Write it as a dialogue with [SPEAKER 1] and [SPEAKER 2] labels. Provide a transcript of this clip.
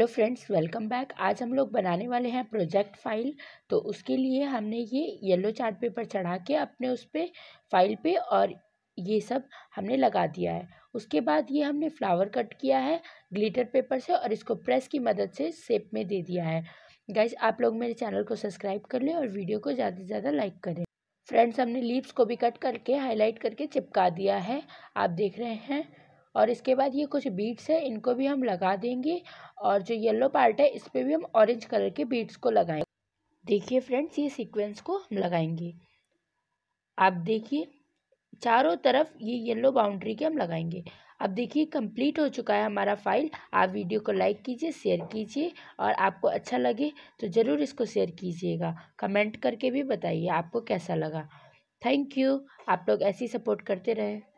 [SPEAKER 1] hello friends welcome back आज हम लोग बनाने वाले हैं प्रोजेक्ट फाइल तो उसके लिए हमने ये येलो चार्ट पेपर चढ़ा के अपने उस पर फाइल पे और ये सब हमने लगा दिया है उसके बाद ये हमने फ्लावर कट किया है ग्लिटर पेपर से और इसको प्रेस की मदद से शेप में दे दिया है गाइज आप लोग मेरे चैनल को सब्सक्राइब कर लें और वीडियो को ज़्यादा से ज़्यादा लाइक करें फ्रेंड्स हमने लीव्स को भी कट करके हाईलाइट करके चिपका दिया है आप देख रहे हैं और इसके बाद ये कुछ बीट्स है इनको भी हम लगा देंगे और जो येलो पार्ट है इस पर भी हम ऑरेंज कलर के बीट्स को लगाएंगे देखिए फ्रेंड्स ये सीक्वेंस को हम लगाएंगे आप देखिए चारों तरफ ये येलो बाउंड्री के हम लगाएंगे अब देखिए कंप्लीट हो चुका है हमारा फाइल आप वीडियो को लाइक कीजिए शेयर कीजिए और आपको अच्छा लगे तो ज़रूर इसको शेयर कीजिएगा कमेंट करके भी बताइए आपको कैसा लगा थैंक यू आप लोग ऐसे ही सपोर्ट करते रहें